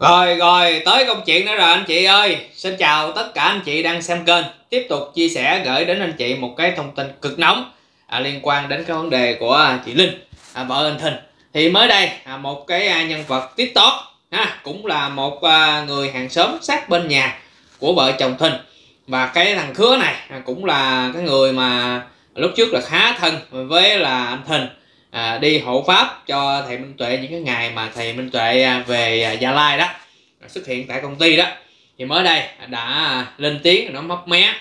Rồi rồi, tới công chuyện nữa rồi anh chị ơi. Xin chào tất cả anh chị đang xem kênh. Tiếp tục chia sẻ gửi đến anh chị một cái thông tin cực nóng à, liên quan đến cái vấn đề của chị Linh, à, vợ anh Thìn. Thì mới đây à, một cái à, nhân vật TikTok ha, cũng là một à, người hàng xóm sát bên nhà của vợ chồng Thìn. Và cái thằng Khứa này à, cũng là cái người mà lúc trước là khá thân với là anh Thìn à, đi hộ pháp cho thầy Minh Tuệ những cái ngày mà thầy Minh Tuệ à, về à, Gia Lai đó à, xuất hiện tại công ty đó thì mới đây đã lên tiếng nó móc mé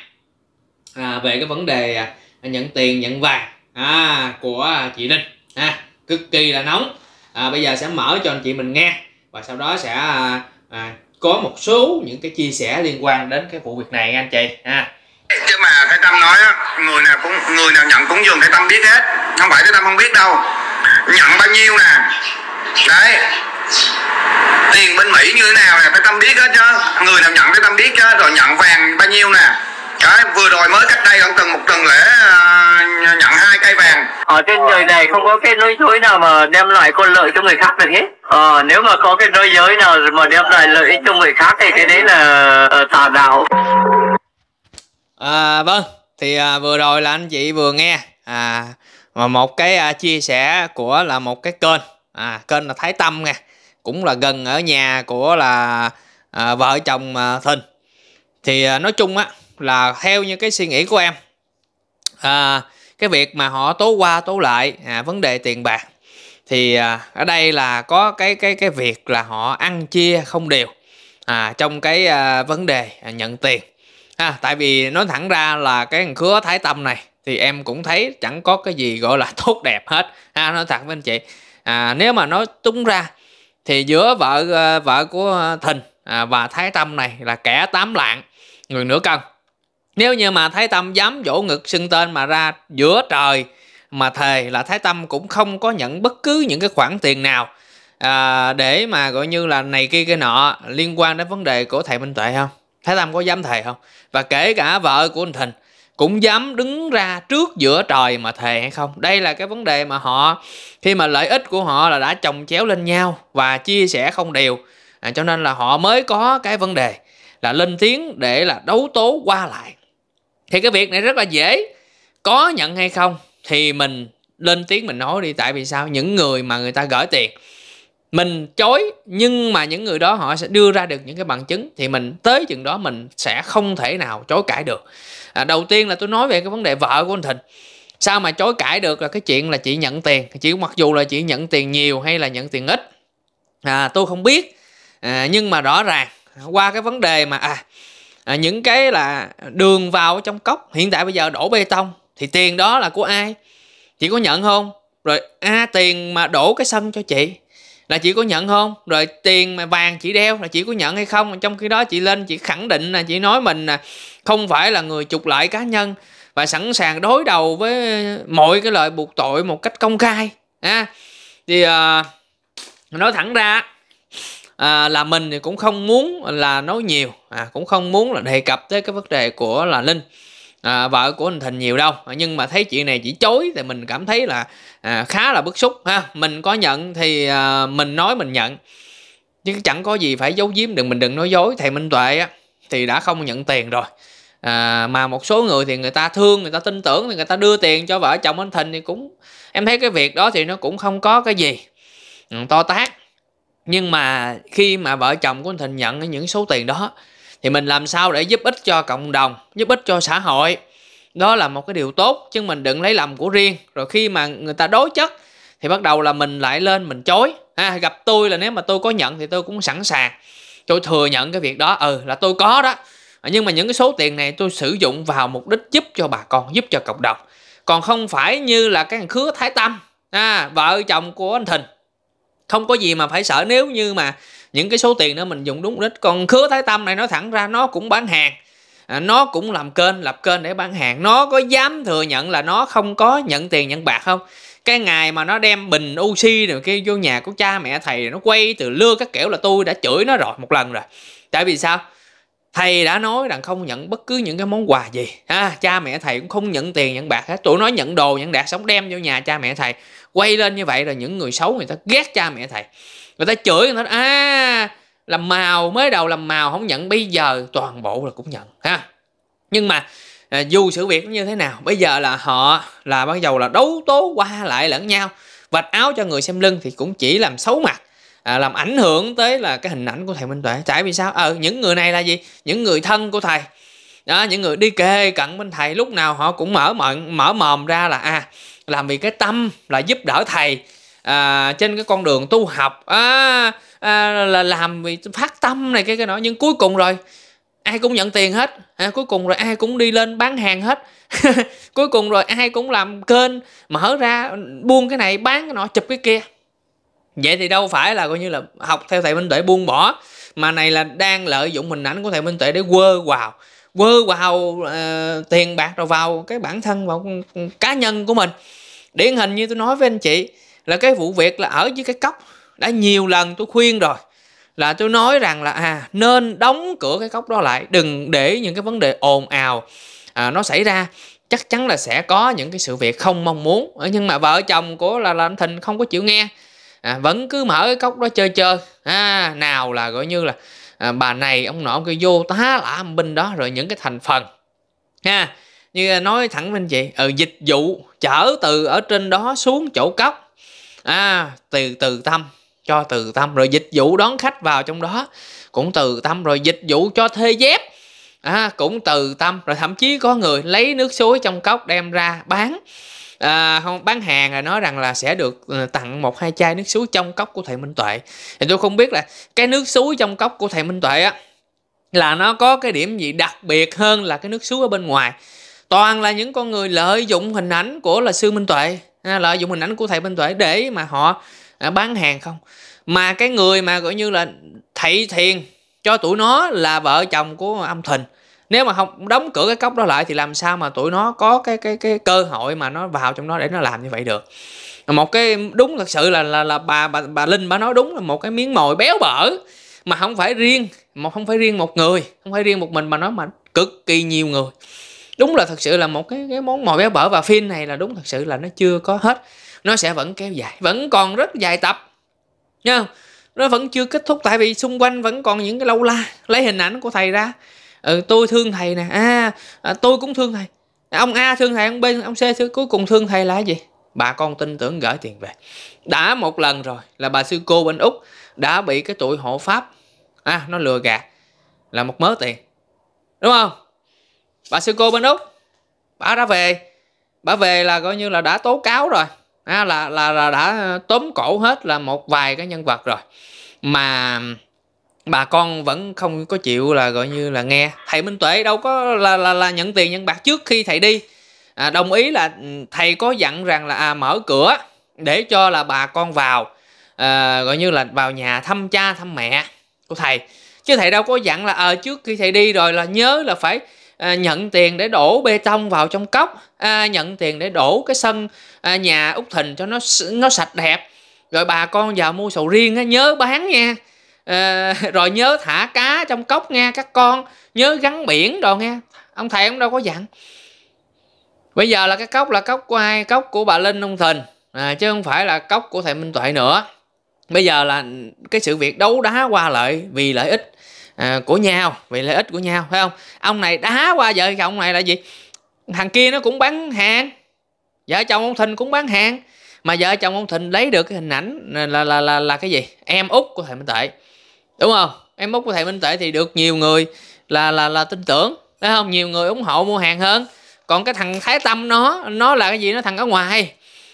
à, về cái vấn đề nhận tiền nhận vàng à, của chị Linh à, cực kỳ là nóng à, bây giờ sẽ mở cho anh chị mình nghe và sau đó sẽ à, có một số những cái chia sẻ liên quan đến cái vụ việc này anh chị ha à chứ mà cái tâm nói người nào cũng người nào nhận cũng dường cái tâm biết hết không phải cái tâm không biết đâu nhận bao nhiêu nè đấy tiền bên mỹ như thế nào nè cái tâm biết hết chứ người nào nhận cái tâm biết chứ rồi nhận vàng bao nhiêu nè cái vừa rồi mới cách đây khoảng từng một tuần lễ uh, nhận hai cây vàng ở ờ, trên đời này không có cái nói dối nào mà đem lại con lợi cho người khác được hết ờ nếu mà có cái nói giới nào mà đem lại lợi ích cho người khác thì cái đấy là ờ, tà đạo À, vâng, thì à, vừa rồi là anh chị vừa nghe à mà một cái à, chia sẻ của là một cái kênh à kênh là Thái Tâm nha, cũng là gần ở nhà của là à, vợ chồng à, Thìn. Thì à, nói chung á là theo như cái suy nghĩ của em à, cái việc mà họ tố qua tố lại à, vấn đề tiền bạc thì à, ở đây là có cái cái cái việc là họ ăn chia không đều à, trong cái à, vấn đề à, nhận tiền ha tại vì nói thẳng ra là cái thằng khứa thái tâm này thì em cũng thấy chẳng có cái gì gọi là tốt đẹp hết ha nói thật với anh chị à, nếu mà nói túng ra thì giữa vợ ờ, vợ của thình à, và thái tâm này là kẻ tám lạng người nửa cân nếu như mà thái tâm dám vỗ ngực xưng tên mà ra giữa trời mà thề là thái tâm cũng không có nhận bất cứ những cái khoản tiền nào à, để mà gọi như là này kia cái nọ liên quan đến vấn đề của thầy minh tuệ không Thái Tâm có dám thề không? Và kể cả vợ của anh Thình cũng dám đứng ra trước giữa trời mà thề hay không? Đây là cái vấn đề mà họ khi mà lợi ích của họ là đã chồng chéo lên nhau và chia sẻ không đều. À, cho nên là họ mới có cái vấn đề là lên tiếng để là đấu tố qua lại. Thì cái việc này rất là dễ. Có nhận hay không thì mình lên tiếng mình nói đi tại vì sao những người mà người ta gửi tiền mình chối nhưng mà những người đó họ sẽ đưa ra được những cái bằng chứng thì mình tới chừng đó mình sẽ không thể nào chối cãi được à, đầu tiên là tôi nói về cái vấn đề vợ của anh thịnh sao mà chối cãi được là cái chuyện là chị nhận tiền chị mặc dù là chị nhận tiền nhiều hay là nhận tiền ít à, tôi không biết à, nhưng mà rõ ràng qua cái vấn đề mà à, à những cái là đường vào trong cốc hiện tại bây giờ đổ bê tông thì tiền đó là của ai chị có nhận không rồi a à, tiền mà đổ cái sân cho chị là chị có nhận không rồi tiền mà vàng chị đeo là chị có nhận hay không trong khi đó chị lên chị khẳng định là chị nói mình là không phải là người trục lợi cá nhân và sẵn sàng đối đầu với mọi cái lời buộc tội một cách công khai ha thì à, nói thẳng ra à, là mình thì cũng không muốn là nói nhiều à, cũng không muốn là đề cập tới cái vấn đề của là linh à, vợ của anh Thịnh nhiều đâu nhưng mà thấy chuyện này chỉ chối thì mình cảm thấy là à, khá là bức xúc ha mình có nhận thì à, mình nói mình nhận chứ chẳng có gì phải giấu giếm đừng mình đừng nói dối thầy Minh Tuệ á, thì đã không nhận tiền rồi à, mà một số người thì người ta thương người ta tin tưởng thì người ta đưa tiền cho vợ chồng anh Thịnh thì cũng em thấy cái việc đó thì nó cũng không có cái gì ừ, to tát nhưng mà khi mà vợ chồng của anh Thịnh nhận những số tiền đó thì mình làm sao để giúp ích cho cộng đồng giúp ích cho xã hội đó là một cái điều tốt chứ mình đừng lấy làm của riêng rồi khi mà người ta đối chất thì bắt đầu là mình lại lên mình chối à, gặp tôi là nếu mà tôi có nhận thì tôi cũng sẵn sàng tôi thừa nhận cái việc đó ừ là tôi có đó nhưng mà những cái số tiền này tôi sử dụng vào mục đích giúp cho bà con giúp cho cộng đồng còn không phải như là cái thằng khứa thái tâm à, vợ chồng của anh thình không có gì mà phải sợ nếu như mà những cái số tiền đó mình dùng đúng đích còn khứa thái tâm này nói thẳng ra nó cũng bán hàng à, nó cũng làm kênh lập kênh để bán hàng nó có dám thừa nhận là nó không có nhận tiền nhận bạc không cái ngày mà nó đem bình oxy rồi kia vô nhà của cha mẹ thầy nó quay từ lưa các kiểu là tôi đã chửi nó rồi một lần rồi tại vì sao thầy đã nói rằng không nhận bất cứ những cái món quà gì ha à, cha mẹ thầy cũng không nhận tiền nhận bạc hết tụi nó nhận đồ nhận đạt sống đem vô nhà cha mẹ thầy quay lên như vậy là những người xấu người ta ghét cha mẹ thầy người ta chửi người ta à làm màu mới đầu làm màu không nhận bây giờ toàn bộ là cũng nhận ha nhưng mà à, dù sự việc như thế nào bây giờ là họ là bắt đầu là đấu tố qua lại lẫn nhau vạch áo cho người xem lưng thì cũng chỉ làm xấu mặt à, làm ảnh hưởng tới là cái hình ảnh của thầy minh tuệ tại vì sao ờ những người này là gì những người thân của thầy đó những người đi kê cận bên thầy lúc nào họ cũng mở mận mở mồm ra là à làm vì cái tâm là giúp đỡ thầy à, trên cái con đường tu học à, à, là làm vì phát tâm này cái cái nọ nhưng cuối cùng rồi ai cũng nhận tiền hết à, cuối cùng rồi ai cũng đi lên bán hàng hết cuối cùng rồi ai cũng làm kênh mở ra buôn cái này bán cái nọ chụp cái kia vậy thì đâu phải là coi như là học theo thầy minh tuệ buông bỏ mà này là đang lợi dụng hình ảnh của thầy minh tuệ để quơ vào quơ vào uh, ờ, tiền bạc rồi vào cái bản thân vào cá nhân của mình điển hình như tôi nói với anh chị là cái vụ việc là ở dưới cái cốc đã nhiều lần tôi khuyên rồi là tôi nói rằng là à nên đóng cửa cái cốc đó lại đừng để những cái vấn đề ồn ào à, nó xảy ra chắc chắn là sẽ có những cái sự việc không mong muốn nhưng mà vợ chồng của là, là anh thịnh không có chịu nghe à, vẫn cứ mở cái cốc đó chơi chơi à, nào là gọi như là à, bà này ông nọ cứ vô tá lạ bên đó rồi những cái thành phần ha à, như nói thẳng với anh chị ừ, dịch vụ chở từ ở trên đó xuống chỗ cốc à, từ từ tâm cho từ tâm rồi dịch vụ đón khách vào trong đó cũng từ tâm rồi dịch vụ cho thuê dép à, cũng từ tâm rồi thậm chí có người lấy nước suối trong cốc đem ra bán à, không bán hàng là nói rằng là sẽ được ừ, tặng một hai chai nước suối trong cốc của thầy Minh Tuệ thì tôi không biết là cái nước suối trong cốc của thầy Minh Tuệ á là nó có cái điểm gì đặc biệt hơn là cái nước suối ở bên ngoài toàn là những con người lợi dụng hình ảnh của là sư Minh Tuệ À, lợi dụng hình ảnh của thầy Minh Tuệ để mà họ à, bán hàng không mà cái người mà gọi như là thầy thiền cho tụi nó là vợ chồng của âm thìn nếu mà không đóng cửa cái cốc đó lại thì làm sao mà tụi nó có cái cái cái cơ hội mà nó vào trong đó để nó làm như vậy được một cái đúng thật sự là là, là bà, bà bà linh bà nói đúng là một cái miếng mồi béo bở mà không phải riêng một không phải riêng một người không phải riêng một mình mà nói mà cực kỳ nhiều người đúng là thật sự là một cái cái món mồi béo bở và phim này là đúng thật sự là nó chưa có hết nó sẽ vẫn kéo dài vẫn còn rất dài tập nha nó vẫn chưa kết thúc tại vì xung quanh vẫn còn những cái lâu la lấy hình ảnh của thầy ra ừ tôi thương thầy nè à, à tôi cũng thương thầy ông a thương thầy ông b ông c thương, cuối cùng thương thầy là gì bà con tin tưởng gửi tiền về đã một lần rồi là bà sư cô bên úc đã bị cái tụi hộ pháp à, nó lừa gạt là một mớ tiền đúng không bà sư cô bên úc bà đã về bà về là coi như là đã tố cáo rồi à, là, là là đã tóm cổ hết là một vài cái nhân vật rồi mà bà con vẫn không có chịu là gọi như là nghe thầy minh tuệ đâu có là là, là nhận tiền nhân bạc trước khi thầy đi à, đồng ý là ừ, thầy có dặn rằng là à, mở cửa để cho là bà con vào à, gọi như là vào nhà thăm cha thăm mẹ của thầy chứ thầy đâu có dặn là ờ à, trước khi thầy đi rồi là nhớ là phải à, nhận tiền để đổ bê tông vào trong cốc à, nhận tiền để đổ cái sân à, nhà út thình cho nó nó sạch đẹp rồi bà con vào mua sầu riêng á, nhớ bán nha à, rồi nhớ thả cá trong cốc nha các con nhớ gắn biển đồ nghe ông thầy ông đâu có dặn bây giờ là cái cốc là cốc của ai cốc của bà linh ông thình à, chứ không phải là cốc của thầy minh tuệ nữa bây giờ là cái sự việc đấu đá qua lại vì lợi ích À, của nhau vì lợi ích của nhau phải không ông này đá qua vợ chồng này là gì thằng kia nó cũng bán hàng vợ chồng ông thình cũng bán hàng mà vợ chồng ông thình lấy được cái hình ảnh là là là là, là cái gì em út của thầy minh tệ đúng không em út của thầy minh tệ thì được nhiều người là là là tin tưởng phải không nhiều người ủng hộ mua hàng hơn còn cái thằng thái tâm nó nó là cái gì nó thằng ở ngoài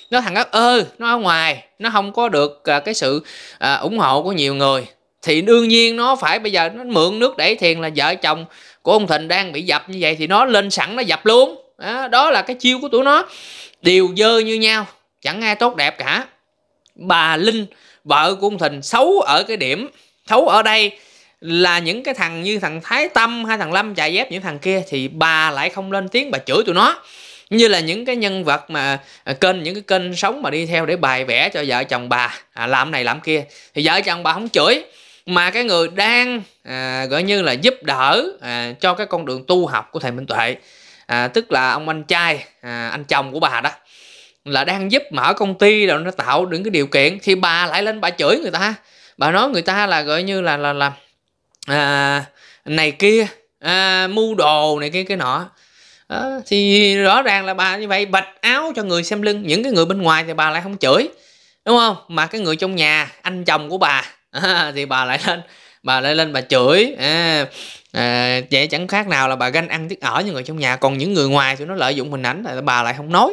nó thằng ấp ơ nó ở ngoài nó không có được à, cái sự à, ủng hộ của nhiều người thì đương nhiên nó phải bây giờ nó mượn nước đẩy thiền là vợ chồng của ông thịnh đang bị dập như vậy thì nó lên sẵn nó dập luôn đó, đó là cái chiêu của tụi nó đều dơ như nhau chẳng ai tốt đẹp cả bà linh vợ của ông thịnh xấu ở cái điểm xấu ở đây là những cái thằng như thằng thái tâm hay thằng lâm chạy dép những thằng kia thì bà lại không lên tiếng bà chửi tụi nó như là những cái nhân vật mà à, kênh những cái kênh sống mà đi theo để bài vẽ cho vợ chồng bà à, làm này làm kia thì vợ chồng bà không chửi mà cái người đang à, gọi như là giúp đỡ à, cho cái con đường tu học của thầy Minh Tuệ à, tức là ông anh trai à, anh chồng của bà đó là đang giúp mở công ty rồi nó tạo những cái điều kiện thì bà lại lên bà chửi người ta bà nói người ta là gọi như là là là à, này kia à, mưu đồ này kia cái nọ à, thì rõ ràng là bà như vậy bạch áo cho người xem lưng những cái người bên ngoài thì bà lại không chửi đúng không mà cái người trong nhà anh chồng của bà thì bà lại lên bà lại lên bà chửi à, à, vậy chẳng khác nào là bà ganh ăn tiếc ở những người trong nhà còn những người ngoài thì nó lợi dụng hình ảnh là bà lại không nói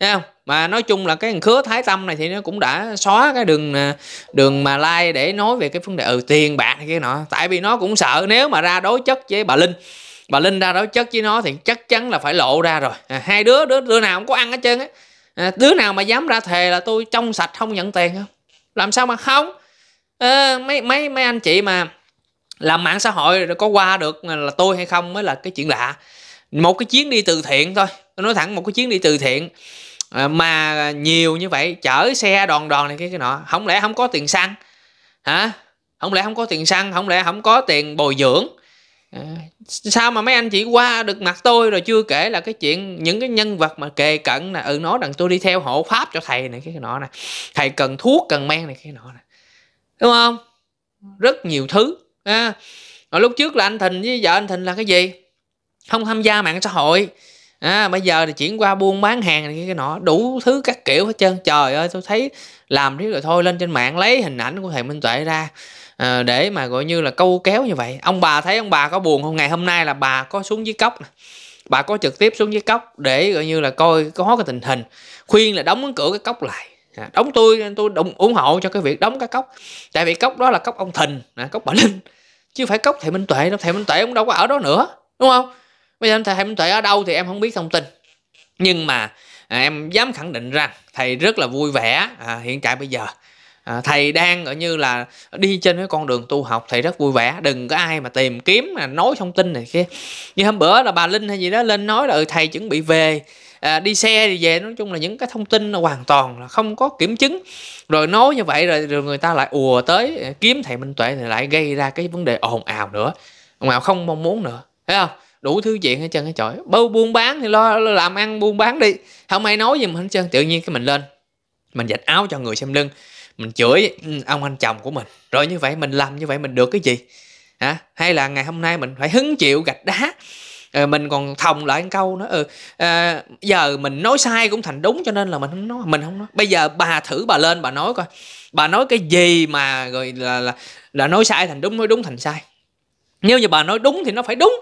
thấy không mà nói chung là cái thằng khứa thái tâm này thì nó cũng đã xóa cái đường à, đường mà lai like để nói về cái vấn đề ừ tiền bạc này kia nọ tại vì nó cũng sợ nếu mà ra đối chất với bà linh bà linh ra đối chất với nó thì chắc chắn là phải lộ ra rồi à, hai đứa đứa đứa nào cũng có ăn hết trơn á à, đứa nào mà dám ra thề là tôi trong sạch không nhận tiền không làm sao mà không à, mấy mấy mấy anh chị mà làm mạng xã hội có qua được là tôi hay không mới là cái chuyện lạ một cái chuyến đi từ thiện thôi tôi nói thẳng một cái chuyến đi từ thiện ờ, mà nhiều như vậy chở xe đòn đòn này cái cái nọ không lẽ không có tiền xăng hả không lẽ không có tiền xăng không lẽ không có tiền bồi dưỡng à, sao mà mấy anh chị qua được mặt tôi rồi chưa kể là cái chuyện những cái nhân vật mà kề cận là ừ nói rằng tôi đi theo hộ pháp cho thầy này cái cái nọ nè thầy cần thuốc cần men này cái nọ này đúng không rất nhiều thứ à, ở lúc trước là anh thình với vợ anh thình là cái gì không tham gia mạng xã hội à, bây giờ thì chuyển qua buôn bán hàng này cái nọ đủ thứ các kiểu hết trơn trời ơi tôi thấy làm riết rồi thôi lên trên mạng lấy hình ảnh của thầy minh tuệ ra à, để mà gọi như là câu kéo như vậy ông bà thấy ông bà có buồn không ngày hôm nay là bà có xuống dưới cốc này. bà có trực tiếp xuống dưới cốc để gọi như là coi có cái tình hình khuyên là đóng cửa cái cốc lại À, đóng tôi tôi đồng, ủng hộ cho cái việc đóng cái cốc tại vì cốc đó là cốc ông Thình, à, cốc bà linh chứ phải cốc thầy minh tuệ đâu thầy minh tuệ cũng đâu có ở đó nữa đúng không bây giờ thầy minh tuệ ở đâu thì em không biết thông tin nhưng mà à, em dám khẳng định rằng thầy rất là vui vẻ à, hiện tại bây giờ à, thầy đang ở như là đi trên cái con đường tu học thầy rất vui vẻ đừng có ai mà tìm kiếm mà nói thông tin này kia như hôm bữa là bà linh hay gì đó lên nói là ừ, thầy chuẩn bị về à, đi xe thì về nói chung là những cái thông tin hoàn toàn là không có kiểm chứng rồi nói như vậy rồi, rồi người ta lại ùa tới à, kiếm thầy minh tuệ thì lại gây ra cái vấn đề ồn ào nữa ồn ào không mong muốn nữa thấy không đủ thứ chuyện hết trơn hết trời bâu buôn bán thì lo, lo làm ăn buôn bán đi không ai nói gì mà hết trơn tự nhiên cái mình lên mình dạch áo cho người xem lưng mình chửi ừ, ông anh chồng của mình rồi như vậy mình làm như vậy mình được cái gì hả hay là ngày hôm nay mình phải hứng chịu gạch đá à, mình còn thòng lại một câu nữa ừ, à, giờ mình nói sai cũng thành đúng cho nên là mình không nói mình không nói bây giờ bà thử bà lên bà nói coi bà nói cái gì mà rồi là là là nói sai thành đúng nói đúng thành sai nếu như bà nói đúng thì nó phải đúng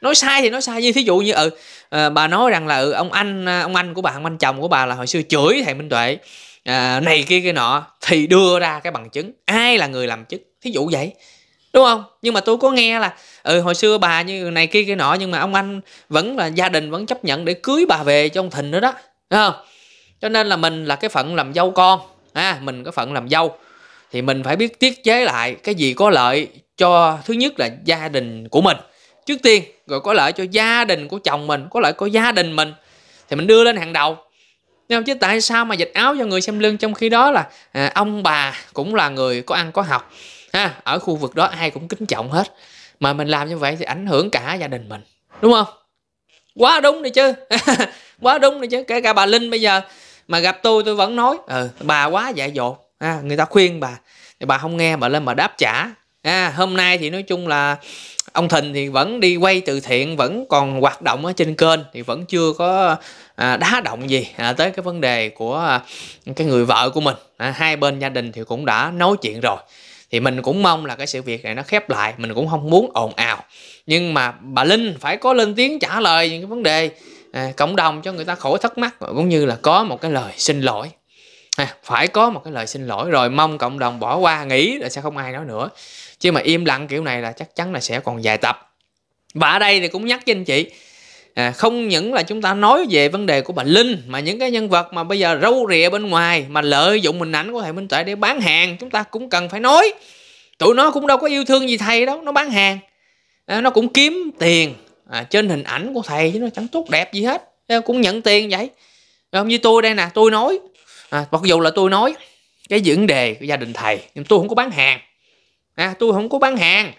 nói sai thì nói sai như thí dụ như ừ à, bà nói rằng là ừ, ông anh ông anh của bà ông anh chồng của bà là hồi xưa chửi thầy minh tuệ à, này kia cái nọ thì đưa ra cái bằng chứng ai là người làm chứng thí dụ vậy đúng không nhưng mà tôi có nghe là ừ hồi xưa bà như này kia kia nọ nhưng mà ông anh vẫn là gia đình vẫn chấp nhận để cưới bà về cho ông thìn nữa đó không cho nên là mình là cái phận làm dâu con à, mình có phận làm dâu thì mình phải biết tiết chế lại cái gì có lợi cho thứ nhất là gia đình của mình trước tiên rồi có lợi cho gia đình của chồng mình có lợi của gia đình mình thì mình đưa lên hàng đầu nhưng chứ tại sao mà dịch áo cho người xem lưng trong khi đó là à, ông bà cũng là người có ăn có học ha ở khu vực đó ai cũng kính trọng hết mà mình làm như vậy thì ảnh hưởng cả gia đình mình đúng không quá đúng rồi chứ quá đúng rồi chứ kể cả bà linh bây giờ mà gặp tôi tôi vẫn nói ừ, bà quá dại dột à, người ta khuyên bà thì bà không nghe bà lên mà đáp trả à, hôm nay thì nói chung là ông Thình thì vẫn đi quay từ thiện vẫn còn hoạt động ở trên kênh thì vẫn chưa có à, đá động gì à, tới cái vấn đề của à, cái người vợ của mình à, hai bên gia đình thì cũng đã nói chuyện rồi thì mình cũng mong là cái sự việc này nó khép lại mình cũng không muốn ồn ào nhưng mà bà linh phải có lên tiếng trả lời những cái vấn đề à, cộng đồng cho người ta khỏi thắc mắc cũng như là có một cái lời xin lỗi à, phải có một cái lời xin lỗi rồi mong cộng đồng bỏ qua nghĩ là sẽ không ai nói nữa chứ mà im lặng kiểu này là chắc chắn là sẽ còn dài tập và ở đây thì cũng nhắc với anh chị à, không những là chúng ta nói về vấn đề của bà linh mà những cái nhân vật mà bây giờ râu rịa bên ngoài mà lợi dụng hình ảnh của thầy minh tuệ để bán hàng chúng ta cũng cần phải nói tụi nó cũng đâu có yêu thương gì thầy đâu nó bán hàng à, nó cũng kiếm tiền à, trên hình ảnh của thầy chứ nó chẳng tốt đẹp gì hết à, cũng nhận tiền vậy không như tôi đây nè tôi nói à, mặc dù là tôi nói cái vấn đề của gia đình thầy nhưng tôi không có bán hàng à, tôi không có bán hàng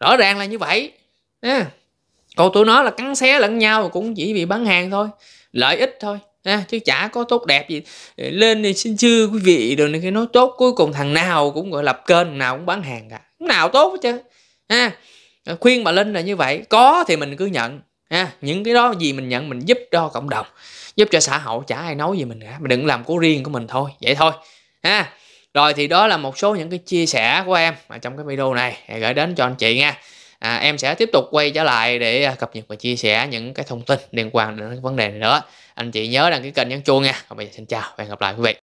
rõ ràng là như vậy à, còn tụi nó là cắn xé lẫn nhau cũng chỉ vì bán hàng thôi lợi ích thôi ha, chứ chả có tốt đẹp gì ờ, lên thì xin chư quý vị đừng này cái nói tốt cuối cùng thằng nào cũng gọi lập kênh nào cũng bán hàng cả thằng nào tốt hết chứ ha ờ, khuyên bà linh là như vậy có thì mình cứ nhận ha những cái đó gì mình nhận mình giúp cho cộng đồng giúp cho xã hội chả ai nói gì mình cả mình đừng làm của riêng của mình thôi vậy thôi ha rồi thì đó là một số những cái chia sẻ của em ở trong cái video này gửi đến cho anh chị nha à, em sẽ tiếp tục quay trở lại để à, cập nhật và chia sẻ những cái thông tin liên quan đến vấn đề này nữa anh chị nhớ đăng ký kênh nhấn chuông nha còn bây giờ xin chào và hẹn gặp lại quý vị